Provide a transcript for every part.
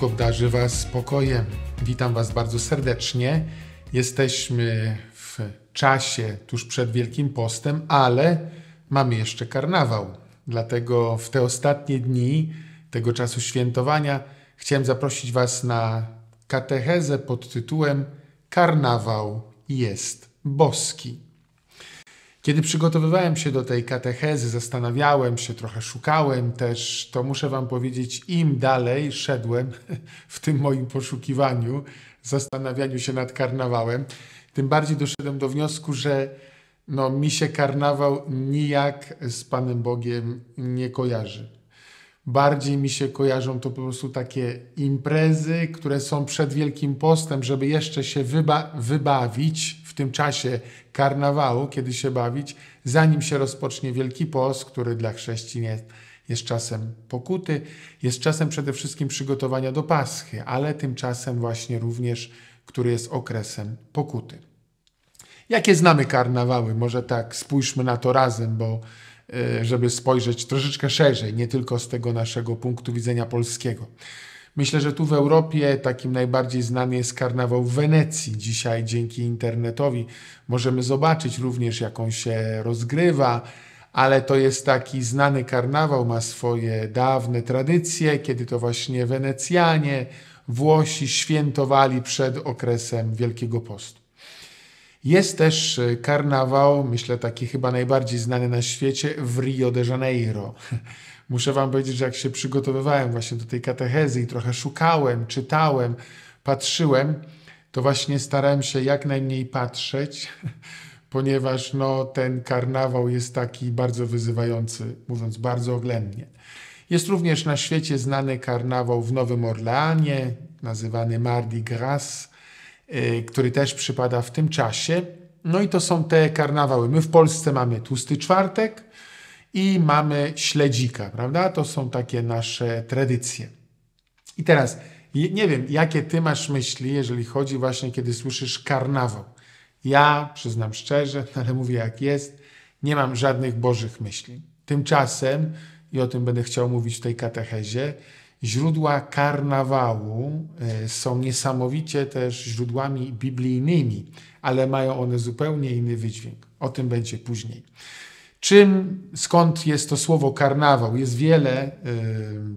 Bóg obdarzy Was spokojem. Witam Was bardzo serdecznie. Jesteśmy w czasie tuż przed Wielkim Postem, ale mamy jeszcze karnawał. Dlatego w te ostatnie dni tego czasu świętowania chciałem zaprosić Was na katechezę pod tytułem Karnawał jest boski. Kiedy przygotowywałem się do tej katechezy, zastanawiałem się, trochę szukałem też, to muszę Wam powiedzieć, im dalej szedłem w tym moim poszukiwaniu, zastanawianiu się nad karnawałem, tym bardziej doszedłem do wniosku, że no, mi się karnawał nijak z Panem Bogiem nie kojarzy bardziej mi się kojarzą to po prostu takie imprezy, które są przed Wielkim Postem, żeby jeszcze się wyba wybawić w tym czasie karnawału, kiedy się bawić, zanim się rozpocznie Wielki Post, który dla chrześcijan jest, jest czasem pokuty, jest czasem przede wszystkim przygotowania do Paschy, ale tymczasem właśnie również, który jest okresem pokuty. Jakie znamy karnawały? Może tak spójrzmy na to razem, bo E, żeby spojrzeć troszeczkę szerzej, nie tylko z tego naszego punktu widzenia polskiego. Myślę, że tu w Europie takim najbardziej znany jest karnawał w Wenecji. Dzisiaj dzięki internetowi możemy zobaczyć również, jak on się rozgrywa, ale to jest taki znany karnawał, ma swoje dawne tradycje, kiedy to właśnie Wenecjanie, Włosi świętowali przed okresem Wielkiego Postu. Jest też e, karnawał, myślę taki chyba najbardziej znany na świecie, w Rio de Janeiro. Muszę Wam powiedzieć, że jak się przygotowywałem właśnie do tej katechezy i trochę szukałem, czytałem, patrzyłem, to właśnie starałem się jak najmniej patrzeć, ponieważ no, ten karnawał jest taki bardzo wyzywający, mówiąc bardzo oględnie. Jest również na świecie znany karnawał w Nowym Orleanie, nazywany Mardi Gras. Y, który też przypada w tym czasie. No i to są te karnawały. My w Polsce mamy Tłusty Czwartek i mamy Śledzika, prawda? To są takie nasze tradycje. I teraz nie wiem, jakie ty masz myśli, jeżeli chodzi właśnie, kiedy słyszysz karnawał. Ja, przyznam szczerze, ale mówię jak jest, nie mam żadnych bożych myśli. Tymczasem, i o tym będę chciał mówić w tej katechezie, Źródła karnawału e, są niesamowicie też źródłami biblijnymi, ale mają one zupełnie inny wydźwięk. O tym będzie później. Czym, skąd jest to słowo karnawał? Jest wiele y,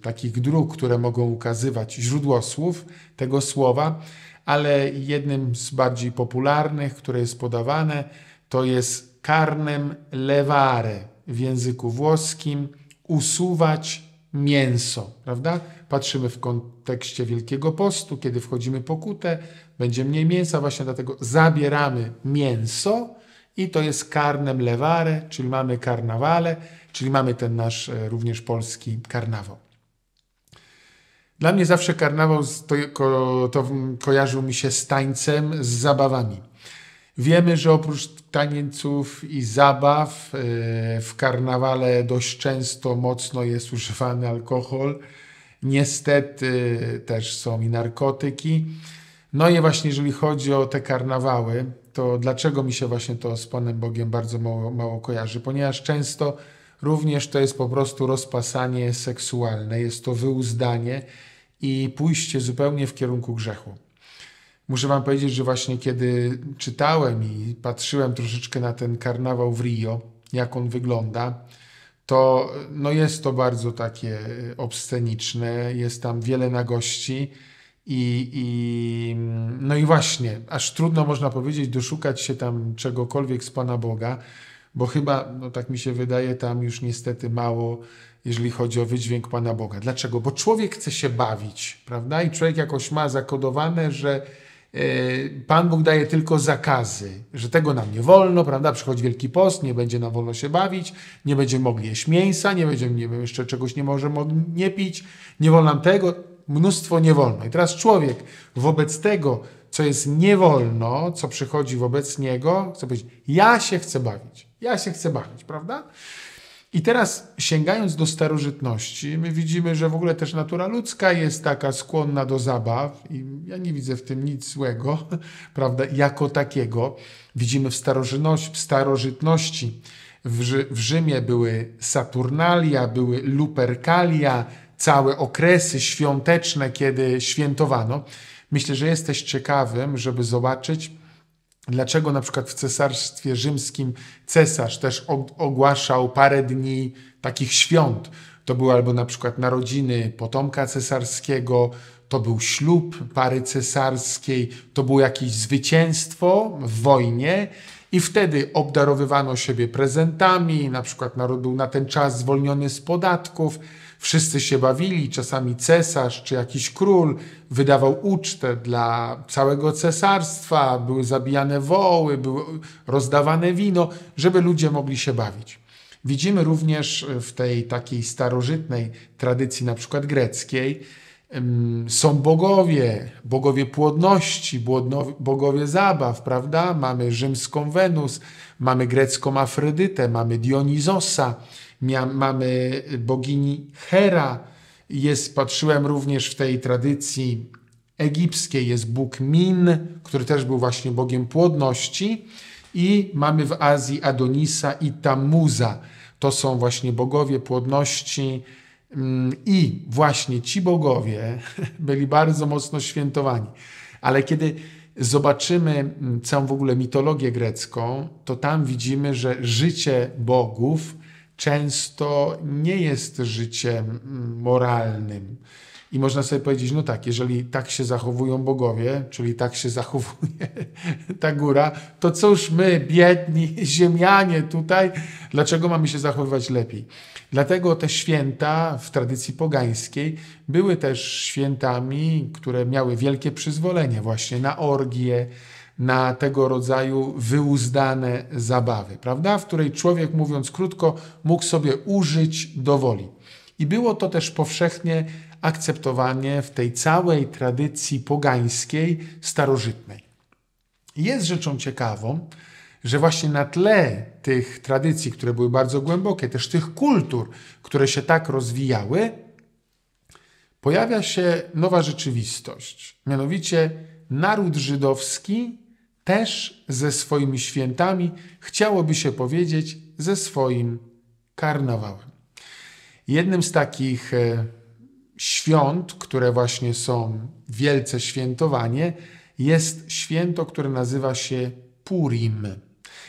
takich dróg, które mogą ukazywać źródło słów tego słowa, ale jednym z bardziej popularnych, które jest podawane, to jest karnem leware w języku włoskim usuwać mięso, prawda? Patrzymy w kontekście Wielkiego Postu, kiedy wchodzimy po kutę, będzie mniej mięsa, właśnie dlatego zabieramy mięso i to jest karnem leware, czyli mamy karnawale, czyli mamy ten nasz e, również polski karnawał. Dla mnie zawsze karnawał to, to kojarzył mi się z tańcem, z zabawami. Wiemy, że oprócz tanieńców i zabaw e, w karnawale dość często mocno jest używany alkohol. Niestety też są i narkotyki. No i właśnie jeżeli chodzi o te karnawały, to dlaczego mi się właśnie to z Panem Bogiem bardzo mało, mało kojarzy? Ponieważ często również to jest po prostu rozpasanie seksualne, jest to wyuzdanie i pójście zupełnie w kierunku grzechu. Muszę Wam powiedzieć, że właśnie kiedy czytałem i patrzyłem troszeczkę na ten karnawał w Rio, jak on wygląda, to no jest to bardzo takie e, obsceniczne, jest tam wiele nagości. I, I, no i właśnie, aż trudno można powiedzieć, doszukać się tam czegokolwiek z Pana Boga, bo chyba, no tak mi się wydaje, tam już niestety mało, jeżeli chodzi o wydźwięk Pana Boga. Dlaczego? Bo człowiek chce się bawić, prawda? I człowiek jakoś ma zakodowane, że E, Pan Bóg daje tylko zakazy, że tego nam nie wolno, prawda? Przychodzi Wielki Post, nie będzie nam wolno się bawić, nie będziemy mogli jeść mięsa, nie będziemy, nie wiem, jeszcze czegoś nie możemy nie pić, nie wolno nam tego, mnóstwo nie wolno. I teraz człowiek wobec tego, co jest nie wolno, co przychodzi wobec niego, chce powiedzieć, ja się chcę bawić, ja się chcę bawić, prawda? I teraz sięgając do starożytności, my widzimy, że w ogóle też natura ludzka jest taka skłonna do zabaw i ja nie widzę w tym nic złego, prawda, jako takiego. Widzimy w, w starożytności, w, Rzy w Rzymie były Saturnalia, były Lupercalia, całe okresy świąteczne, kiedy świętowano. Myślę, że jesteś ciekawym, żeby zobaczyć, Dlaczego na przykład w Cesarstwie Rzymskim cesarz też ogłaszał parę dni takich świąt? To były albo na przykład narodziny potomka cesarskiego, to był ślub pary cesarskiej, to było jakieś zwycięstwo w wojnie. I wtedy obdarowywano siebie prezentami, na przykład naród był na ten czas zwolniony z podatków, wszyscy się bawili, czasami cesarz czy jakiś król wydawał ucztę dla całego cesarstwa, były zabijane woły, było rozdawane wino, żeby ludzie mogli się bawić. Widzimy również w tej takiej starożytnej tradycji, na przykład greckiej, są bogowie, bogowie płodności, bogowie zabaw, prawda? Mamy rzymską Wenus, mamy grecką Afrodytę, mamy Dionizosa, mamy bogini Hera. Jest, patrzyłem również w tej tradycji egipskiej, jest bóg Min, który też był właśnie bogiem płodności. I mamy w Azji Adonisa i Tamuza. To są właśnie bogowie płodności, Mm, I właśnie ci bogowie byli bardzo mocno świętowani. Ale kiedy zobaczymy mm, całą w ogóle mitologię grecką, to tam widzimy, że życie bogów często nie jest życiem mm, moralnym. I można sobie powiedzieć, no tak, jeżeli tak się zachowują bogowie, czyli tak się zachowuje ta góra, to cóż my, biedni ziemianie tutaj, dlaczego mamy się zachowywać lepiej? Dlatego te święta w tradycji pogańskiej były też świętami, które miały wielkie przyzwolenie właśnie na orgie, na tego rodzaju wyuzdane zabawy, prawda? W której człowiek, mówiąc krótko, mógł sobie użyć do woli. I było to też powszechnie akceptowanie w tej całej tradycji pogańskiej, starożytnej. Jest rzeczą ciekawą, że właśnie na tle tych tradycji, które były bardzo głębokie, też tych kultur, które się tak rozwijały, pojawia się nowa rzeczywistość. Mianowicie naród żydowski też ze swoimi świętami, chciałoby się powiedzieć, ze swoim karnawałem. Jednym z takich e, świąt, które właśnie są wielce świętowanie, jest święto, które nazywa się Purim.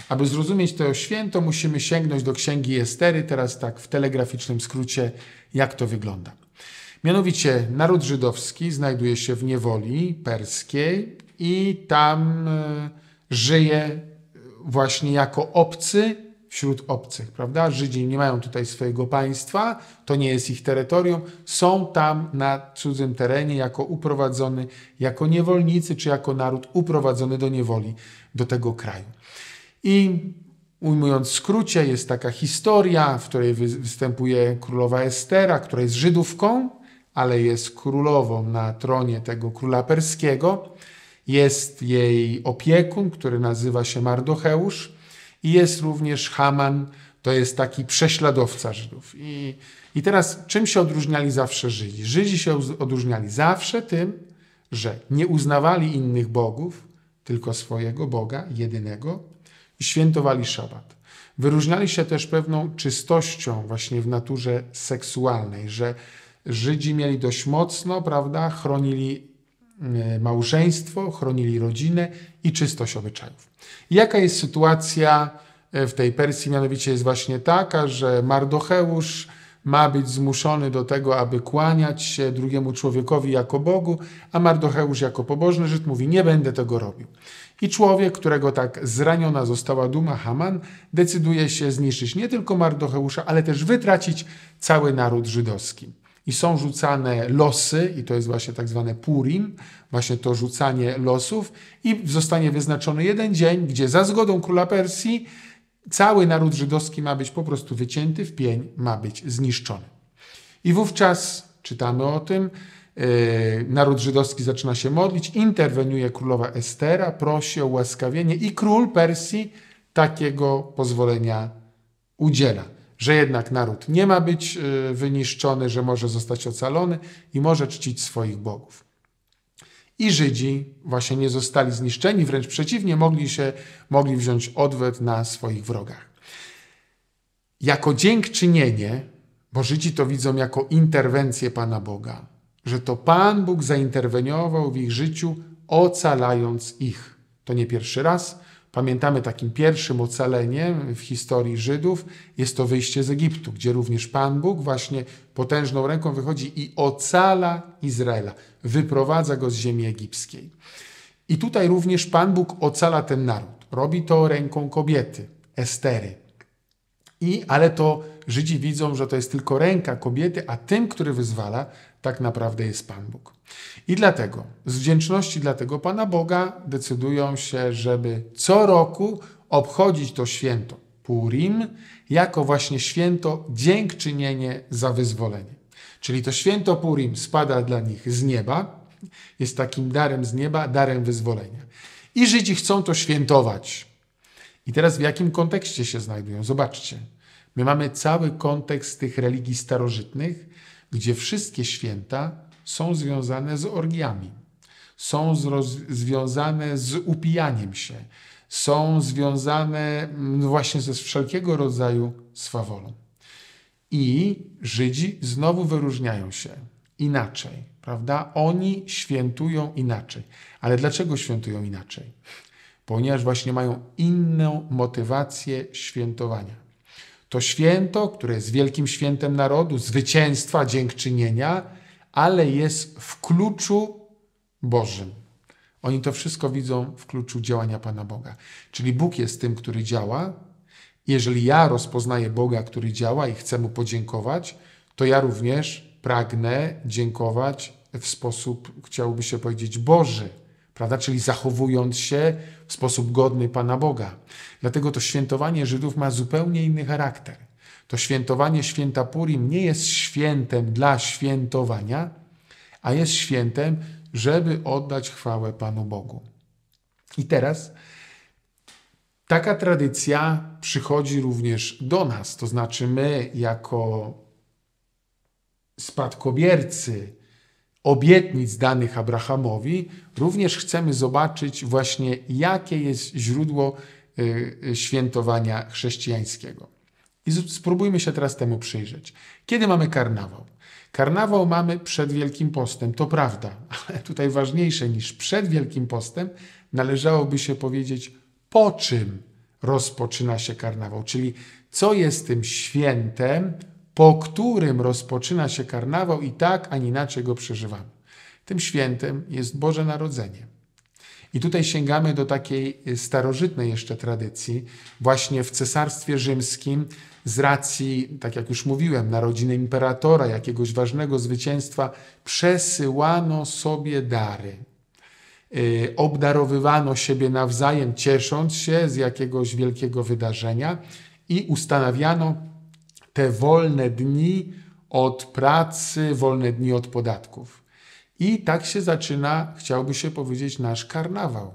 Aby zrozumieć to święto, musimy sięgnąć do księgi Estery, teraz tak w telegraficznym skrócie, jak to wygląda. Mianowicie naród żydowski znajduje się w niewoli perskiej i tam e, żyje e, właśnie jako obcy wśród obcych, prawda? Żydzi nie mają tutaj swojego państwa, to nie jest ich terytorium, są tam na cudzym terenie jako uprowadzony, jako niewolnicy, czy jako naród uprowadzony do niewoli, do tego kraju. I ujmując w skrócie, jest taka historia, w której występuje królowa Estera, która jest Żydówką, ale jest królową na tronie tego króla perskiego. Jest jej opiekun, który nazywa się Mardocheusz i jest również Haman, to jest taki prześladowca Żydów. I, I teraz czym się odróżniali zawsze Żydzi? Żydzi się odróżniali zawsze tym, że nie uznawali innych bogów, tylko swojego Boga, jedynego, świętowali szabat. Wyróżniali się też pewną czystością właśnie w naturze seksualnej, że Żydzi mieli dość mocno, prawda, chronili e, małżeństwo, chronili rodzinę i czystość obyczajów. Jaka jest sytuacja e, w tej Persji? Mianowicie jest właśnie taka, że Mardocheusz ma być zmuszony do tego, aby kłaniać się drugiemu człowiekowi jako Bogu, a Mardocheusz jako pobożny Żyd mówi, nie będę tego robił. I człowiek, którego tak zraniona została duma Haman, decyduje się zniszczyć nie tylko Mardocheusza, ale też wytracić cały naród żydowski. I są rzucane losy, i to jest właśnie tak zwane Purim, właśnie to rzucanie losów, i zostanie wyznaczony jeden dzień, gdzie za zgodą króla Persji cały naród żydowski ma być po prostu wycięty w pień, ma być zniszczony. I wówczas czytamy o tym, Y, naród żydowski zaczyna się modlić, interweniuje królowa Estera, prosi o łaskawienie i król Persji takiego pozwolenia udziela, że jednak naród nie ma być y, wyniszczony, że może zostać ocalony i może czcić swoich bogów. I Żydzi właśnie nie zostali zniszczeni, wręcz przeciwnie, mogli się, mogli wziąć odwet na swoich wrogach. Jako dziękczynienie, bo Żydzi to widzą jako interwencję Pana Boga, że to Pan Bóg zainterweniował w ich życiu, ocalając ich. To nie pierwszy raz. Pamiętamy takim pierwszym ocaleniem w historii Żydów jest to wyjście z Egiptu, gdzie również Pan Bóg właśnie potężną ręką wychodzi i ocala Izraela, wyprowadza go z ziemi egipskiej. I tutaj również Pan Bóg ocala ten naród. Robi to ręką kobiety, Estery. I, ale to Żydzi widzą, że to jest tylko ręka kobiety, a tym, który wyzwala, tak naprawdę jest Pan Bóg. I dlatego, z wdzięczności dla tego Pana Boga, decydują się, żeby co roku obchodzić to święto Purim jako właśnie święto dziękczynienie za wyzwolenie. Czyli to święto Purim spada dla nich z nieba, jest takim darem z nieba, darem wyzwolenia. I Żydzi chcą to świętować. I teraz w jakim kontekście się znajdują? Zobaczcie. My mamy cały kontekst tych religii starożytnych, gdzie wszystkie święta są związane z orgiami, są związane z upijaniem się, są związane mm, no właśnie ze wszelkiego rodzaju swawolą. I Żydzi znowu wyróżniają się inaczej, prawda? Oni świętują inaczej. Ale dlaczego świętują inaczej? Ponieważ właśnie mają inną motywację świętowania. To święto, które jest wielkim świętem narodu, zwycięstwa, dziękczynienia, ale jest w kluczu Bożym. Oni to wszystko widzą w kluczu działania Pana Boga. Czyli Bóg jest tym, który działa. Jeżeli ja rozpoznaję Boga, który działa i chcę mu podziękować, to ja również pragnę dziękować w sposób, chciałoby się powiedzieć, Boży prawda? czyli zachowując się w sposób godny Pana Boga. Dlatego to świętowanie Żydów ma zupełnie inny charakter. To świętowanie święta Purim nie jest świętem dla świętowania, a jest świętem, żeby oddać chwałę Panu Bogu. I teraz taka tradycja przychodzi również do nas, to znaczy my, jako spadkobiercy obietnic danych Abrahamowi, również chcemy zobaczyć właśnie, jakie jest źródło y, y, świętowania chrześcijańskiego. I spróbujmy się teraz temu przyjrzeć. Kiedy mamy karnawał? Karnawał mamy przed Wielkim Postem, to prawda, ale tutaj ważniejsze niż przed Wielkim Postem należałoby się powiedzieć, po czym rozpoczyna się karnawał, czyli co jest tym świętem, po którym rozpoczyna się karnawał i tak, ani inaczej go przeżywamy. Tym świętem jest Boże Narodzenie. I tutaj sięgamy do takiej y, starożytnej jeszcze tradycji. Właśnie w Cesarstwie Rzymskim, z racji, tak jak już mówiłem, narodziny imperatora, jakiegoś ważnego zwycięstwa, przesyłano sobie dary. Y, obdarowywano siebie nawzajem, ciesząc się z jakiegoś wielkiego wydarzenia i ustanawiano te wolne dni od pracy, wolne dni od podatków. I tak się zaczyna, chciałby się powiedzieć, nasz karnawał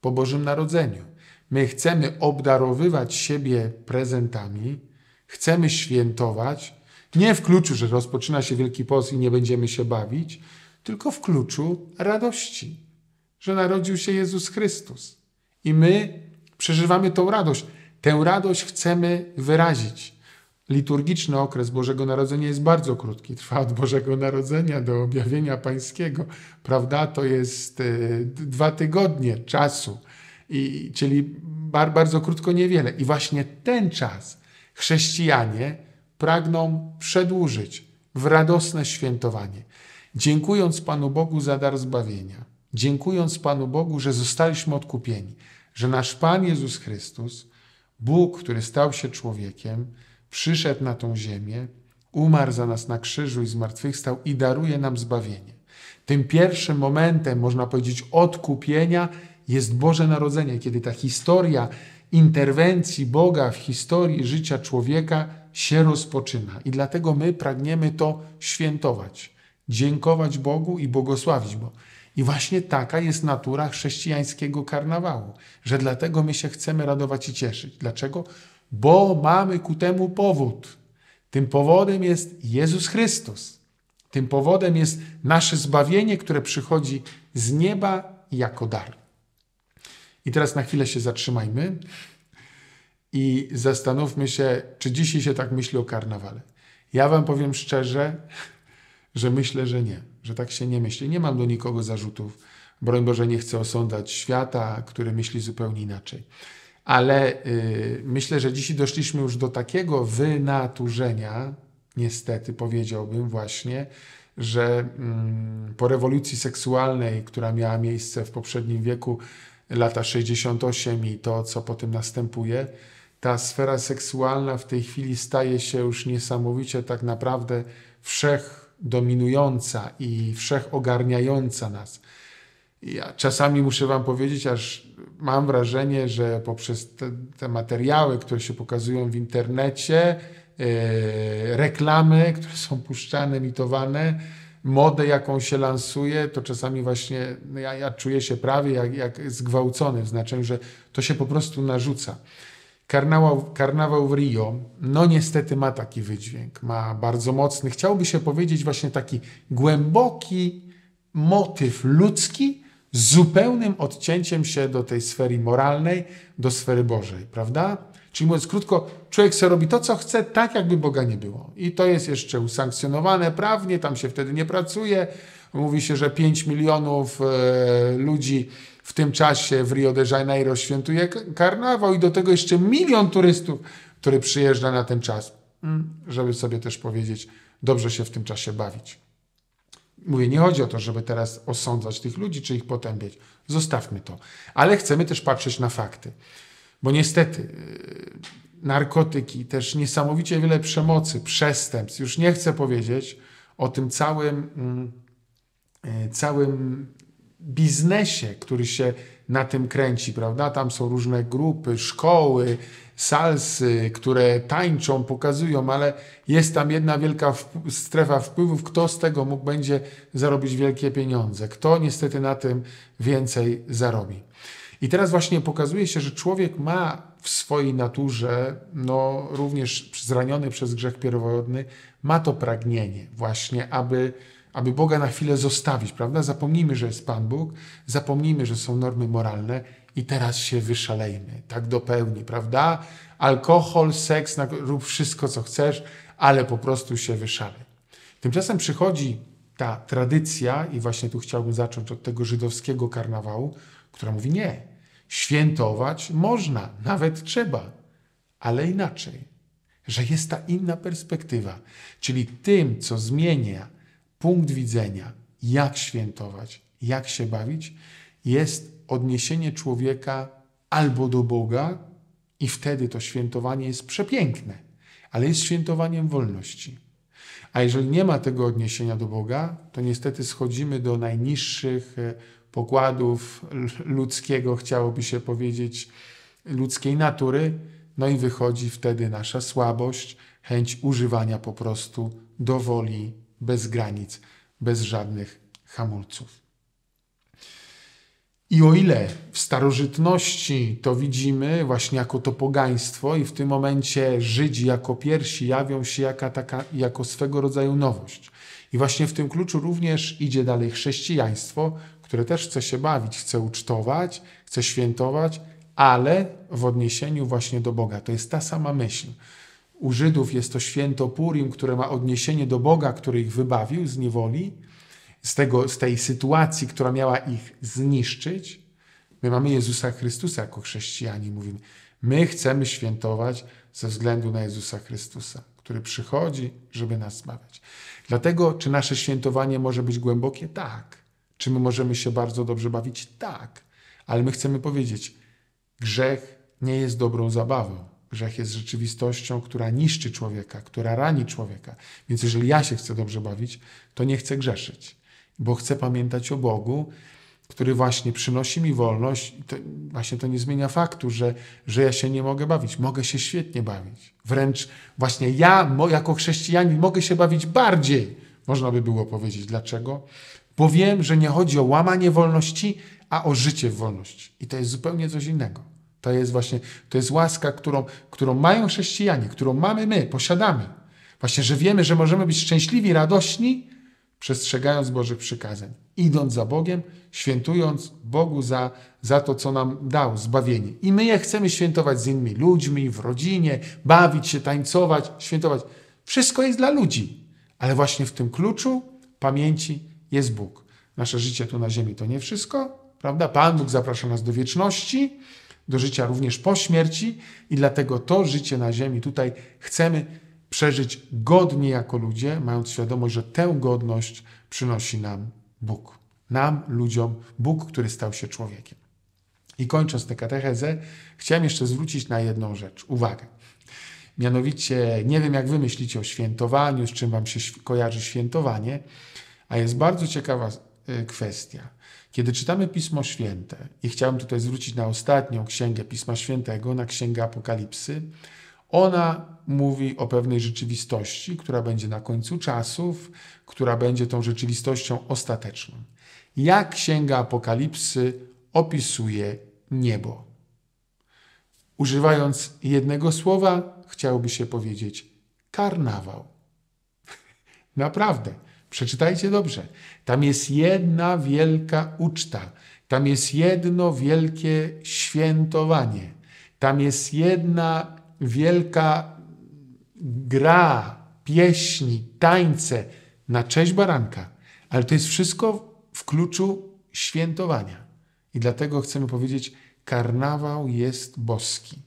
po Bożym Narodzeniu. My chcemy obdarowywać siebie prezentami, chcemy świętować, nie w kluczu, że rozpoczyna się Wielki Post i nie będziemy się bawić, tylko w kluczu radości, że narodził się Jezus Chrystus. I my przeżywamy tą radość. Tę radość chcemy wyrazić liturgiczny okres Bożego Narodzenia jest bardzo krótki. Trwa od Bożego Narodzenia do objawienia Pańskiego, prawda? To jest e, dwa tygodnie czasu, i, czyli bardzo krótko niewiele. I właśnie ten czas chrześcijanie pragną przedłużyć w radosne świętowanie, dziękując Panu Bogu za dar zbawienia, dziękując Panu Bogu, że zostaliśmy odkupieni, że nasz Pan Jezus Chrystus, Bóg, który stał się człowiekiem, przyszedł na tą ziemię, umarł za nas na krzyżu i zmartwychwstał i daruje nam zbawienie. Tym pierwszym momentem, można powiedzieć, odkupienia jest Boże Narodzenie, kiedy ta historia interwencji Boga w historii życia człowieka się rozpoczyna. I dlatego my pragniemy to świętować, dziękować Bogu i błogosławić Bo. I właśnie taka jest natura chrześcijańskiego karnawału, że dlatego my się chcemy radować i cieszyć. Dlaczego? bo mamy ku temu powód. Tym powodem jest Jezus Chrystus. Tym powodem jest nasze zbawienie, które przychodzi z nieba jako dar. I teraz na chwilę się zatrzymajmy i zastanówmy się, czy dzisiaj się tak myśli o karnawale. Ja Wam powiem szczerze, że myślę, że nie, że tak się nie myśli. Nie mam do nikogo zarzutów. Broń Boże, nie chcę osądzać świata, który myśli zupełnie inaczej ale y, myślę, że dzisiaj doszliśmy już do takiego wynaturzenia, niestety powiedziałbym właśnie, że mm, po rewolucji seksualnej, która miała miejsce w poprzednim wieku, lata 68 i to, co potem następuje, ta sfera seksualna w tej chwili staje się już niesamowicie tak naprawdę wszechdominująca i wszechogarniająca nas. Ja czasami muszę Wam powiedzieć, aż mam wrażenie, że poprzez te, te materiały, które się pokazują w internecie, yy, reklamy, które są puszczane, emitowane, modę, jaką się lansuje, to czasami właśnie no ja, ja czuję się prawie jak, jak zgwałcony, w znaczeniu, że to się po prostu narzuca. Karnawał, karnawał w Rio, no niestety ma taki wydźwięk, ma bardzo mocny, chciałby się powiedzieć właśnie taki głęboki motyw ludzki, z zupełnym odcięciem się do tej sfery moralnej, do sfery Bożej, prawda? Czyli mówiąc krótko, człowiek sobie robi to, co chce, tak jakby Boga nie było. I to jest jeszcze usankcjonowane prawnie, tam się wtedy nie pracuje. Mówi się, że 5 milionów e, ludzi w tym czasie w Rio de Janeiro świętuje karnawał i do tego jeszcze milion turystów, który przyjeżdża na ten czas, mm, żeby sobie też powiedzieć, dobrze się w tym czasie bawić. Mówię, nie chodzi o to, żeby teraz osądzać tych ludzi czy ich potępiać. Zostawmy to. Ale chcemy też patrzeć na fakty. Bo niestety y, narkotyki, też niesamowicie wiele przemocy, przestępstw, już nie chcę powiedzieć o tym całym, mm, y, całym biznesie, który się na tym kręci, prawda? Tam są różne grupy, szkoły, salsy, które tańczą, pokazują, ale jest tam jedna wielka strefa wpływów, kto z tego mógł będzie zarobić wielkie pieniądze, kto niestety na tym więcej zarobi. I teraz właśnie pokazuje się, że człowiek ma w swojej naturze, no również zraniony przez grzech pierwotny, ma to pragnienie właśnie, aby, aby Boga na chwilę zostawić, prawda? Zapomnijmy, że jest Pan Bóg, zapomnijmy, że są normy moralne, i teraz się wyszalejmy, tak do pełni, prawda? Alkohol, seks, rób wszystko, co chcesz, ale po prostu się wyszalej. Tymczasem przychodzi ta tradycja, i właśnie tu chciałbym zacząć od tego żydowskiego karnawału, która mówi: Nie, świętować można, nawet trzeba, ale inaczej, że jest ta inna perspektywa, czyli tym, co zmienia punkt widzenia, jak świętować, jak się bawić, jest odniesienie człowieka albo do Boga, i wtedy to świętowanie jest przepiękne, ale jest świętowaniem wolności. A jeżeli nie ma tego odniesienia do Boga, to niestety schodzimy do najniższych e, pokładów ludzkiego, chciałoby się powiedzieć, ludzkiej natury, no i wychodzi wtedy nasza słabość, chęć używania po prostu do woli, bez granic, bez żadnych hamulców. I o ile w starożytności to widzimy właśnie jako to pogaństwo, i w tym momencie Żydzi jako pierwsi jawią się jaka, taka, jako swego rodzaju nowość. I właśnie w tym kluczu również idzie dalej chrześcijaństwo, które też chce się bawić, chce ucztować, chce świętować, ale w odniesieniu właśnie do Boga. To jest ta sama myśl. U Żydów jest to święto Purim, które ma odniesienie do Boga, który ich wybawił z niewoli z, tego, z tej sytuacji, która miała ich zniszczyć, my mamy Jezusa Chrystusa jako chrześcijanie. Mówimy, my chcemy świętować ze względu na Jezusa Chrystusa, który przychodzi, żeby nas zbawiać. Dlatego, czy nasze świętowanie może być głębokie? Tak. Czy my możemy się bardzo dobrze bawić? Tak. Ale my chcemy powiedzieć, grzech nie jest dobrą zabawą. Grzech jest rzeczywistością, która niszczy człowieka, która rani człowieka. Więc jeżeli ja się chcę dobrze bawić, to nie chcę grzeszyć bo chcę pamiętać o Bogu, który właśnie przynosi mi wolność. To, właśnie to nie zmienia faktu, że, że ja się nie mogę bawić. Mogę się świetnie bawić. Wręcz właśnie ja, jako chrześcijanin, mogę się bawić bardziej, można by było powiedzieć. Dlaczego? Bo wiem, że nie chodzi o łamanie wolności, a o życie w wolności. I to jest zupełnie coś innego. To jest właśnie, to jest łaska, którą, którą mają chrześcijanie, którą mamy my, posiadamy. Właśnie, że wiemy, że możemy być szczęśliwi, radośni, przestrzegając Bożych przykazań, idąc za Bogiem, świętując Bogu za, za to, co nam dał, zbawienie. I my je chcemy świętować z innymi ludźmi, w rodzinie, bawić się, tańcować, świętować. Wszystko jest dla ludzi, ale właśnie w tym kluczu pamięci jest Bóg. Nasze życie tu na ziemi to nie wszystko, prawda? Pan Bóg zaprasza nas do wieczności, do życia również po śmierci i dlatego to życie na ziemi tutaj chcemy przeżyć godnie jako ludzie, mając świadomość, że tę godność przynosi nam Bóg. Nam, ludziom, Bóg, który stał się człowiekiem. I kończąc tę katechezę, chciałem jeszcze zwrócić na jedną rzecz uwagę. Mianowicie, nie wiem jak wy myślicie o świętowaniu, z czym wam się kojarzy świętowanie, a jest bardzo ciekawa e, kwestia. Kiedy czytamy Pismo Święte, i chciałem tutaj zwrócić na ostatnią księgę Pisma Świętego, na Księgę Apokalipsy, ona mówi o pewnej rzeczywistości, która będzie na końcu czasów, która będzie tą rzeczywistością ostateczną. Jak Księga Apokalipsy opisuje niebo? Używając jednego słowa, chciałoby się powiedzieć karnawał. Naprawdę, przeczytajcie dobrze. Tam jest jedna wielka uczta, tam jest jedno wielkie świętowanie, tam jest jedna wielka gra, pieśni, tańce na cześć baranka, ale to jest wszystko w kluczu świętowania. I dlatego chcemy powiedzieć, karnawał jest boski.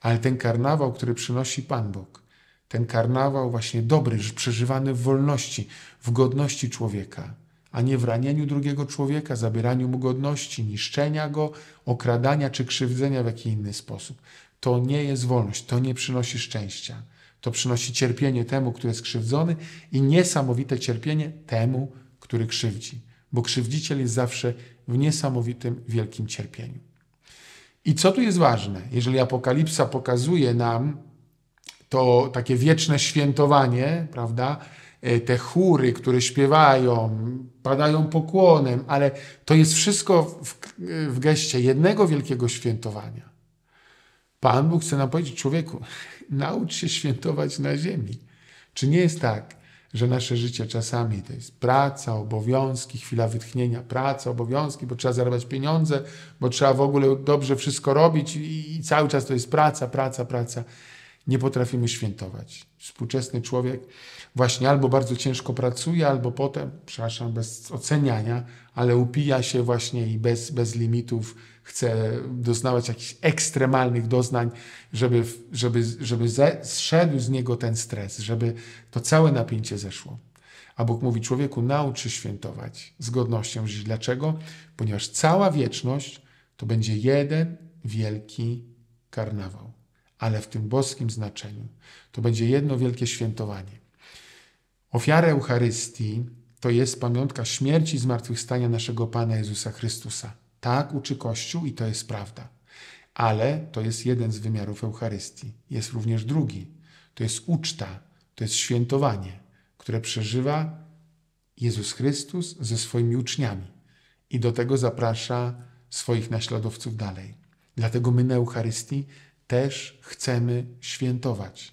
Ale ten karnawał, który przynosi Pan Bóg, ten karnawał właśnie dobry, przeżywany w wolności, w godności człowieka, a nie w ranieniu drugiego człowieka, zabieraniu mu godności, niszczenia go, okradania czy krzywdzenia w jaki inny sposób. To nie jest wolność, to nie przynosi szczęścia. To przynosi cierpienie temu, który jest krzywdzony i niesamowite cierpienie temu, który krzywdzi, bo krzywdziciel jest zawsze w niesamowitym, wielkim cierpieniu. I co tu jest ważne? Jeżeli Apokalipsa pokazuje nam to takie wieczne świętowanie, prawda? E, te chóry, które śpiewają, padają pokłonem, ale to jest wszystko w, w geście jednego wielkiego świętowania. Pan Bóg chce nam powiedzieć, człowieku, naucz się świętować na ziemi. Czy nie jest tak, że nasze życie czasami to jest praca, obowiązki, chwila wytchnienia, praca, obowiązki, bo trzeba zarabiać pieniądze, bo trzeba w ogóle dobrze wszystko robić i, i cały czas to jest praca, praca, praca. Nie potrafimy świętować. Współczesny człowiek właśnie albo bardzo ciężko pracuje, albo potem, przepraszam, bez oceniania, ale upija się właśnie i bez, bez limitów chce doznawać jakichś ekstremalnych doznań, żeby, żeby, żeby zszedł z niego ten stres, żeby to całe napięcie zeszło. A Bóg mówi: Człowieku, nauczy świętować z godnością żyć. Dlaczego? Ponieważ cała wieczność to będzie jeden wielki karnawał, ale w tym boskim znaczeniu. To będzie jedno wielkie świętowanie. Ofiara Eucharystii to jest pamiątka śmierci i zmartwychwstania naszego Pana Jezusa Chrystusa. Tak uczy Kościół i to jest prawda. Ale to jest jeden z wymiarów Eucharystii. Jest również drugi. To jest uczta, to jest świętowanie, które przeżywa Jezus Chrystus ze swoimi uczniami i do tego zaprasza swoich naśladowców dalej. Dlatego my na Eucharystii też chcemy świętować.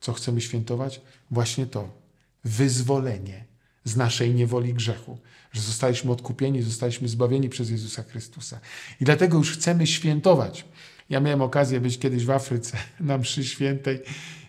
Co chcemy świętować? Właśnie to wyzwolenie z naszej niewoli grzechu, że zostaliśmy odkupieni, zostaliśmy zbawieni przez Jezusa Chrystusa. I dlatego już chcemy świętować. Ja miałem okazję być kiedyś w Afryce na mszy świętej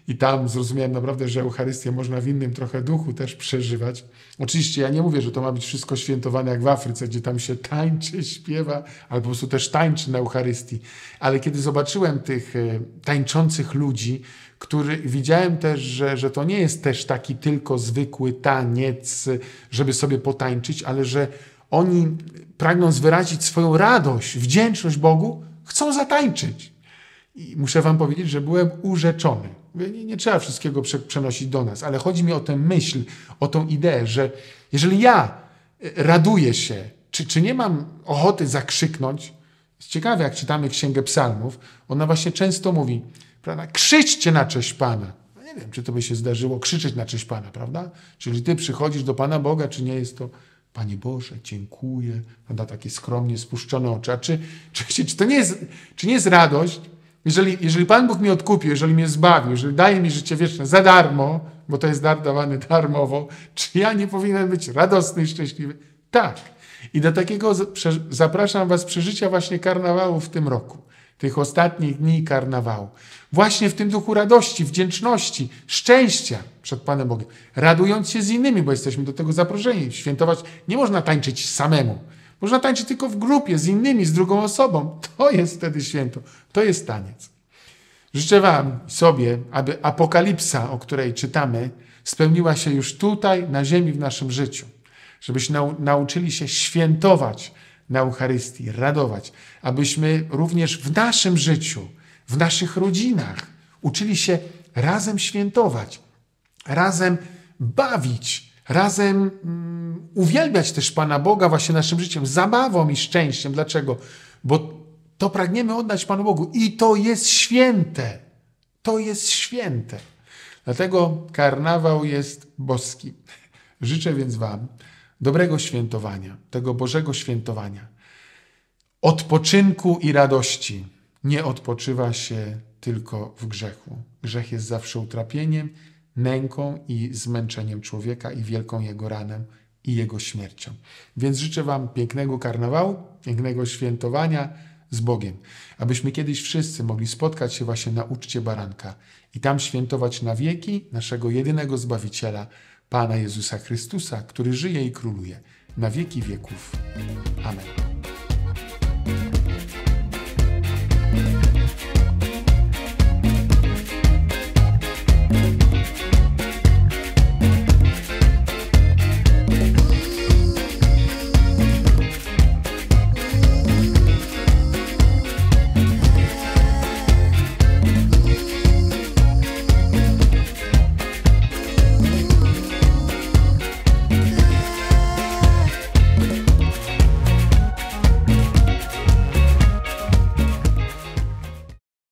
i tam zrozumiałem naprawdę, że Eucharystię można w innym trochę duchu też przeżywać. Oczywiście ja nie mówię, że to ma być wszystko świętowane jak w Afryce, gdzie tam się tańczy, śpiewa, albo po prostu też tańczy na Eucharystii. Ale kiedy zobaczyłem tych e, tańczących ludzi, który widziałem też, że, że to nie jest też taki tylko zwykły taniec, żeby sobie potańczyć, ale że oni pragnąc wyrazić swoją radość, wdzięczność Bogu, chcą zatańczyć. I muszę Wam powiedzieć, że byłem urzeczony. Nie, nie trzeba wszystkiego przenosić do nas, ale chodzi mi o tę myśl, o tą ideę, że jeżeli ja e, raduję się, czy, czy nie mam ochoty zakrzyknąć, jest ciekawe, jak czytamy Księgę Psalmów, ona właśnie często mówi, prawda, krzyczcie na cześć Pana. No nie wiem, czy to by się zdarzyło, krzyczeć na cześć Pana, prawda? Czyli ty przychodzisz do Pana Boga, czy nie jest to Panie Boże, dziękuję, prawda, takie skromnie spuszczone oczy, A czy, czy, czy, czy to nie jest, czy nie jest radość, jeżeli, jeżeli Pan Bóg mnie odkupił, jeżeli mnie zbawił, jeżeli daje mi życie wieczne za darmo, bo to jest dar dawany darmowo, czy ja nie powinienem być radosny i szczęśliwy? Tak. I do takiego zapraszam Was przeżycia właśnie karnawału w tym roku, tych ostatnich dni karnawału. Właśnie w tym duchu radości, wdzięczności, szczęścia przed Panem Bogiem, radując się z innymi, bo jesteśmy do tego zaproszeni. Świętować nie można tańczyć samemu można tańczyć tylko w grupie, z innymi, z drugą osobą. To jest wtedy święto. To jest taniec. Życzę Wam sobie, aby apokalipsa, o której czytamy, spełniła się już tutaj, na ziemi, w naszym życiu. Żebyśmy nauczyli się świętować na Eucharystii, radować. Abyśmy również w naszym życiu, w naszych rodzinach uczyli się razem świętować, razem bawić, razem mm, uwielbiać też Pana Boga właśnie naszym życiem, zabawą i szczęściem. Dlaczego? Bo to pragniemy oddać Panu Bogu i to jest święte. To jest święte. Dlatego karnawał jest boski. Życzę więc Wam dobrego świętowania, tego Bożego świętowania, odpoczynku i radości. Nie odpoczywa się tylko w grzechu. Grzech jest zawsze utrapieniem, nęką i zmęczeniem człowieka i wielką jego ranem i Jego śmiercią. Więc życzę Wam pięknego karnawału, pięknego świętowania z Bogiem, abyśmy kiedyś wszyscy mogli spotkać się właśnie na uczcie baranka i tam świętować na wieki naszego jedynego Zbawiciela, Pana Jezusa Chrystusa, który żyje i króluje na wieki wieków. Amen.